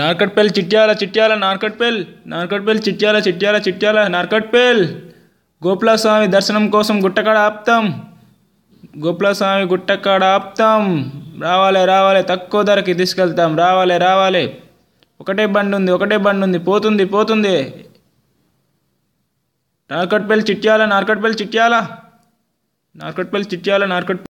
నార్కట్పేల్ చిట్యాల చిట్యాల నార్కట్పేల్ నార్కట్పేల్ చిట్యాల చిట్యాల చిట్యాల నార్కట్పేల్ గోపులస్వామి దర్శనం కోసం గుట్టకాడ ఆప్తాం గోపులస్వామి గుట్టకాడ ఆప్తాం రావాలే రావాలే తక్కువ ధరకి తీసుకెళ్తాం రావాలే రావాలే ఒకటే బండి ఉంది ఒకటే బండి ఉంది పోతుంది పోతుంది నార్కట్పేల్ చిట్యాల నార్కట్పేల్ చిట్యాల నార్కట్పేల్ చిట్యాల నార్కట్